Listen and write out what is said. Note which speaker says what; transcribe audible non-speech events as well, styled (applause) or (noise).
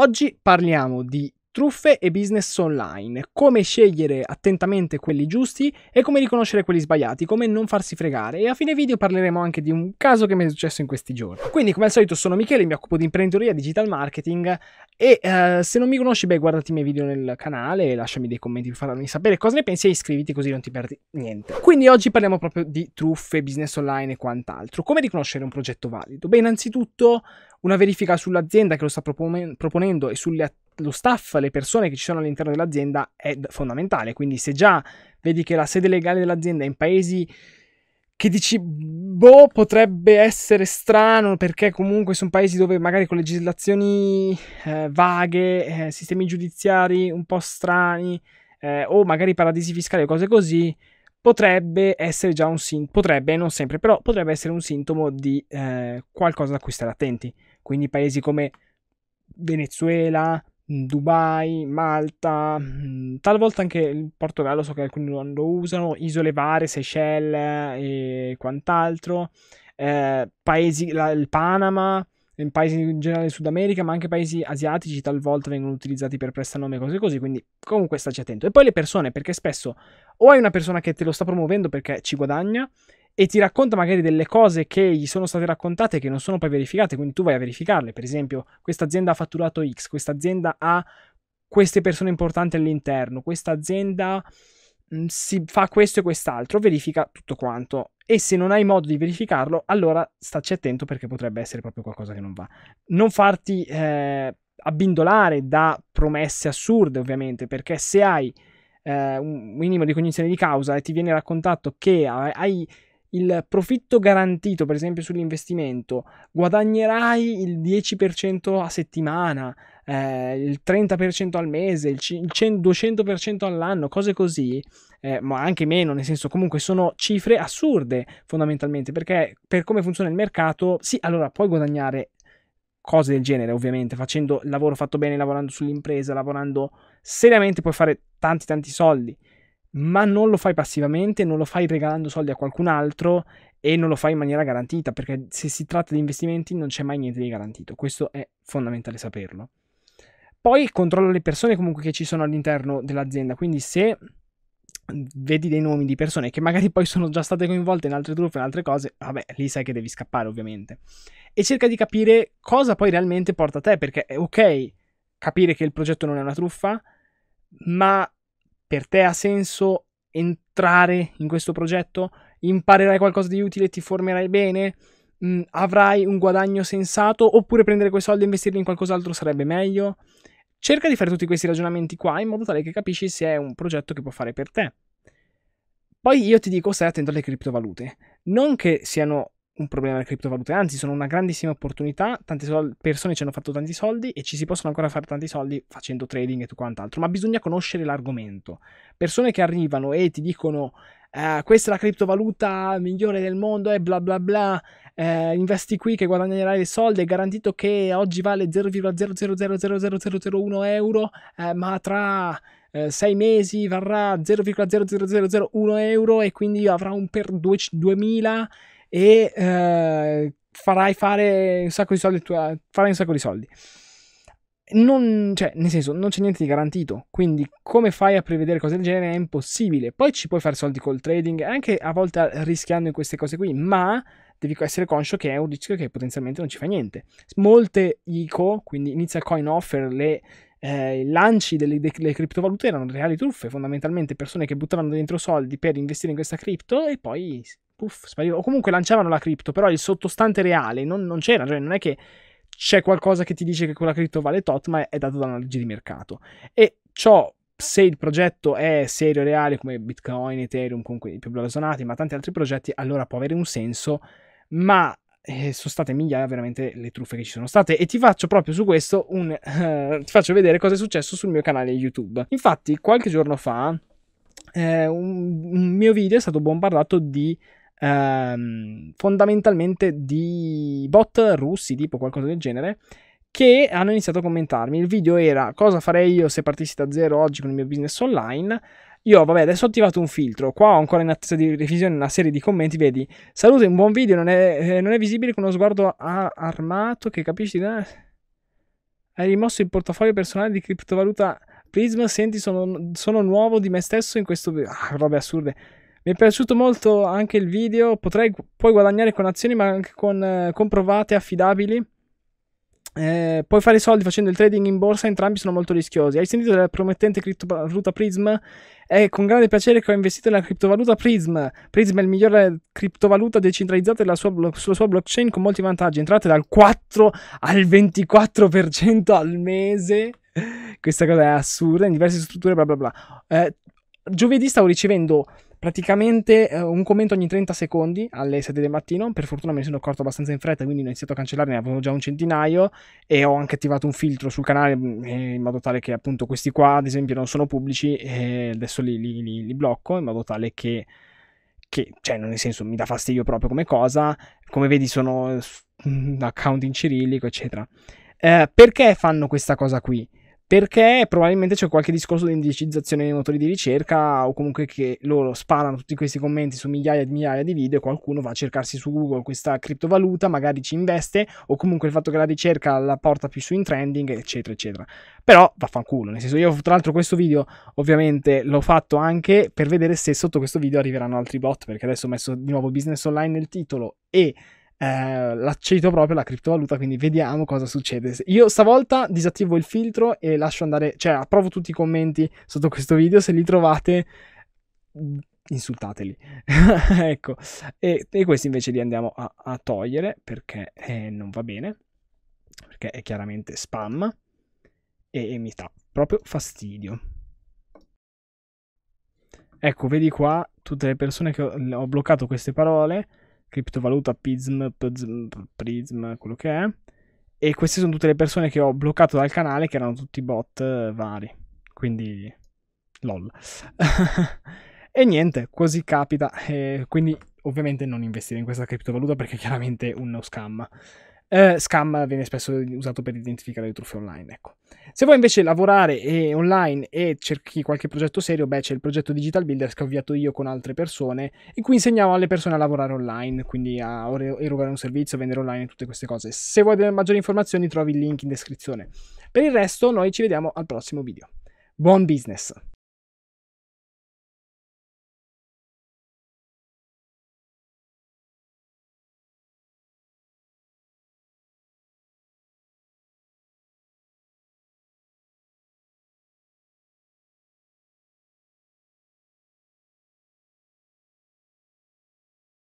Speaker 1: Oggi parliamo di truffe e business online, come scegliere attentamente quelli giusti e come riconoscere quelli sbagliati, come non farsi fregare e a fine video parleremo anche di un caso che mi è successo in questi giorni. Quindi come al solito sono Michele, mi occupo di imprenditoria, digital marketing e uh, se non mi conosci beh guardati i miei video nel canale, lasciami dei commenti per farmi sapere cosa ne pensi e iscriviti così non ti perdi niente. Quindi oggi parliamo proprio di truffe, business online e quant'altro. Come riconoscere un progetto valido? Beh innanzitutto una verifica sull'azienda che lo sta propon- proponendo e sulle attività lo staff, le persone che ci sono all'interno dell'azienda è fondamentale. Quindi se già vedi che la sede legale dell'azienda è in paesi che dici, boh, potrebbe essere strano perché comunque sono paesi dove magari con legislazioni eh, vaghe, eh, sistemi giudiziari un po' strani eh, o magari paradisi fiscali o cose così, potrebbe essere già un sintomo, potrebbe, non sempre, però potrebbe essere un sintomo di eh, qualcosa a cui stare attenti. Quindi paesi come Venezuela, Mm, Dubai, Malta, mm, talvolta anche il Portogallo, so che alcuni non lo usano, isole varie, Seychelles eh, e quant'altro, eh, paesi, la, il Panama, in paesi in generale Sud America, ma anche paesi asiatici talvolta vengono utilizzati per prestanome e cose così, quindi comunque staci attento. E poi le persone, perché spesso o hai una persona che te lo sta promuovendo perché ci guadagna e ti racconta magari delle cose che gli sono state raccontate che non sono poi verificate, quindi tu vai a verificarle, per esempio questa azienda ha fatturato X, questa azienda ha queste persone importanti all'interno, questa azienda mm, si fa questo e quest'altro, verifica tutto quanto. E se non hai modo di verificarlo, allora staci attento perché potrebbe essere proprio qualcosa che non va. Non farti eh, abbindolare da promesse assurde, ovviamente, perché se hai eh, un minimo di cognizione di causa e ti viene raccontato che hai il profitto garantito, per esempio sull'investimento, guadagnerai il 10% a settimana, eh, il 30% al mese, il, 200% all'anno, cose così, eh, ma anche meno, nel senso comunque sono cifre assurde fondamentalmente, perché per come funziona il mercato, sì, allora puoi guadagnare cose del genere, ovviamente, facendo il lavoro fatto bene, lavorando sull'impresa, lavorando seriamente, puoi fare tanti tanti soldi ma non lo fai passivamente, non lo fai regalando soldi a qualcun altro e non lo fai in maniera garantita, perché se si tratta di investimenti non c'è mai niente di garantito, questo è fondamentale saperlo. Poi controlla le persone comunque che ci sono all'interno dell'azienda, quindi se vedi dei nomi di persone che magari poi sono già state coinvolte in altre truffe, in altre cose, vabbè, lì sai che devi scappare ovviamente. E cerca di capire cosa poi realmente porta a te, perché è ok capire che il progetto non è una truffa, ma per te ha senso entrare in questo progetto? Imparerai qualcosa di utile, ti formerai bene? Mh, mm, avrai un guadagno sensato? Oppure prendere quei soldi e investirli in qualcos'altro sarebbe meglio? Cerca di fare tutti questi ragionamenti qua in modo tale che capisci se è un progetto che può fare per te. Poi io ti dico stai attento alle criptovalute. Non che siano un problema le criptovalute, anzi sono una grandissima opportunità, tante sol- persone ci hanno fatto tanti soldi e ci si possono ancora fare tanti soldi facendo trading e tutto quant'altro, ma bisogna conoscere l'argomento. Persone che arrivano e ti dicono eh, questa è la criptovaluta migliore del mondo e eh, bla bla bla, eh, investi qui che guadagnerai dei soldi, è garantito che oggi vale 0,0000001 euro, eh, ma tra... Eh, sei mesi varrà 0,00001 euro e quindi avrà un per 2000 e eh, farai fare un sacco di soldi, eh, farai un sacco di soldi. Non, cioè, nel senso, non c'è niente di garantito. Quindi, come fai a prevedere cose del genere? È impossibile. Poi ci puoi fare soldi col trading, anche a volte rischiando in queste cose qui, ma devi essere conscio che è un rischio che potenzialmente non ci fa niente. Molte ICO, quindi inizia coin offer, le eh, lanci delle, delle, criptovalute erano reali truffe, fondamentalmente persone che buttavano dentro soldi per investire in questa cripto e poi puff, spariva. O comunque lanciavano la cripto, però il sottostante reale non, non c'era, cioè non è che c'è qualcosa che ti dice che quella cripto vale tot, ma è dato da una legge di mercato. E ciò, se il progetto è serio e reale, come Bitcoin, Ethereum, comunque i più blasonati, ma tanti altri progetti, allora può avere un senso, ma eh, sono state migliaia veramente le truffe che ci sono state e ti faccio proprio su questo un... Eh, (laughs) ti faccio vedere cosa è successo sul mio canale YouTube. Infatti, qualche giorno fa... Eh, un, un mio video è stato bombardato di ehm, fondamentalmente di bot russi, tipo qualcosa del genere, che hanno iniziato a commentarmi. Il video era cosa farei io se partissi da zero oggi con il mio business online. Io, vabbè, adesso ho attivato un filtro. Qua ho ancora in attesa di revisione una serie di commenti. Vedi, salute, un buon video. Non è, eh, non è visibile con uno sguardo a- armato che capisci. Da... Hai rimosso il portafoglio personale di criptovaluta Prism. Senti, sono, sono nuovo di me stesso in questo. video. Ah, robe assurde. Mi è piaciuto molto anche il video, potrei poi guadagnare con azioni ma anche con eh, comprovate affidabili. Eh, puoi fare soldi facendo il trading in borsa, entrambi sono molto rischiosi. Hai sentito della promettente criptovaluta Prism? È con grande piacere che ho investito nella criptovaluta Prism. Prism è il migliore eh, criptovaluta decentralizzata sua sulla sua blockchain con molti vantaggi. Entrate dal 4 al 24% al mese. Questa cosa è assurda in diverse strutture, bla bla bla. Eh, giovedì stavo ricevendo praticamente eh, un commento ogni 30 secondi alle 7 del mattino. Per fortuna me ne sono accorto abbastanza in fretta, quindi ho iniziato a cancellarne, ne avevo già un centinaio e ho anche attivato un filtro sul canale mm, eh, in modo tale che appunto questi qua, ad esempio, non sono pubblici e adesso li, li, li, li blocco in modo tale che, che, cioè, nel senso, mi dà fastidio proprio come cosa. Come vedi, sono mm, account in cirillico, eccetera. Eh, perché fanno questa cosa qui? perché probabilmente c'è qualche discorso di indicizzazione nei motori di ricerca o comunque che loro sparano tutti questi commenti su migliaia e migliaia di video e qualcuno va a cercarsi su Google questa criptovaluta, magari ci investe o comunque il fatto che la ricerca la porta più su in trending, eccetera, eccetera. Però vaffanculo, nel senso io tra l'altro questo video ovviamente l'ho fatto anche per vedere se sotto questo video arriveranno altri bot, perché adesso ho messo di nuovo business online nel titolo e eh, la proprio la criptovaluta, quindi vediamo cosa succede. Io stavolta disattivo il filtro e lascio andare, cioè approvo tutti i commenti sotto questo video, se li trovate insultateli. (laughs) ecco, e, e, questi invece li andiamo a, a togliere perché eh, non va bene, perché è chiaramente spam e, e mi dà proprio fastidio. Ecco, vedi qua tutte le persone che ho, ho bloccato queste parole criptovaluta, PISM, PISM, PRISM, quello che è. E queste sono tutte le persone che ho bloccato dal canale, che erano tutti bot eh, vari. Quindi, lol. (laughs) e niente, così capita. Eh, quindi, ovviamente, non investire in questa criptovaluta perché è chiaramente uno scam eh, scam viene spesso usato per identificare le truffe online. Ecco. Se vuoi invece lavorare eh, online e cerchi qualche progetto serio, beh, c'è il progetto Digital Builders che ho avviato io con altre persone, in cui insegniamo alle persone a lavorare online, quindi a erogare un servizio, vendere online e tutte queste cose. Se vuoi delle maggiori informazioni, trovi il link in descrizione. Per il resto, noi ci vediamo al prossimo video. Buon business!